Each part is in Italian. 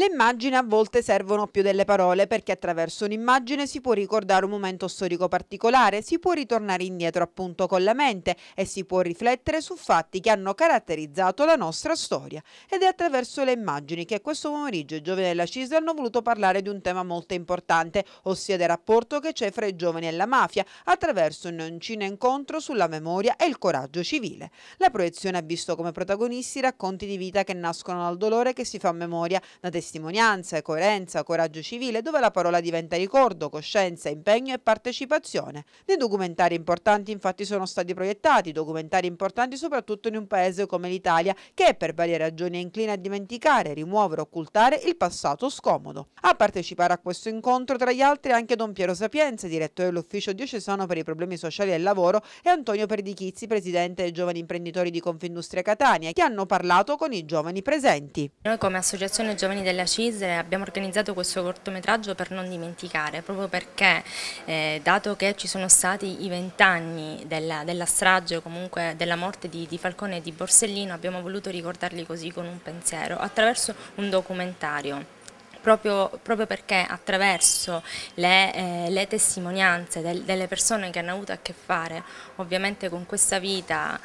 Le immagini a volte servono più delle parole perché attraverso un'immagine si può ricordare un momento storico particolare, si può ritornare indietro appunto con la mente e si può riflettere su fatti che hanno caratterizzato la nostra storia. Ed è attraverso le immagini che questo pomeriggio i giovani della CISL hanno voluto parlare di un tema molto importante, ossia del rapporto che c'è fra i giovani e la mafia, attraverso un cine incontro sulla memoria e il coraggio civile. La proiezione ha visto come protagonisti racconti di vita che nascono dal dolore che si fa memoria, da testimonianza testimonianza, coerenza, coraggio civile, dove la parola diventa ricordo, coscienza, impegno e partecipazione. Dei documentari importanti infatti sono stati proiettati, documentari importanti soprattutto in un paese come l'Italia, che per varie ragioni è incline a dimenticare, rimuovere, occultare il passato scomodo. A partecipare a questo incontro tra gli altri anche Don Piero Sapienza, direttore dell'Ufficio Diocesano per i problemi sociali e il lavoro, e Antonio Perdichizzi, presidente dei giovani imprenditori di Confindustria Catania, che hanno parlato con i giovani presenti. Noi come Associazione Giovani del della CISRE abbiamo organizzato questo cortometraggio per non dimenticare, proprio perché eh, dato che ci sono stati i vent'anni della, della, strage o comunque della morte di, di, Falcone e di Borsellino abbiamo voluto ricordarli così con un pensiero, attraverso un documentario. Proprio, proprio perché attraverso le, eh, le testimonianze del, delle persone che hanno avuto a che fare ovviamente con questa vita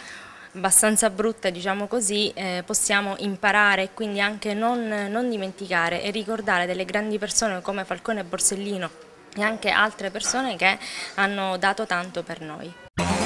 abbastanza brutta, diciamo così, eh, possiamo imparare e quindi anche non, non dimenticare e ricordare delle grandi persone come Falcone e Borsellino e anche altre persone che hanno dato tanto per noi.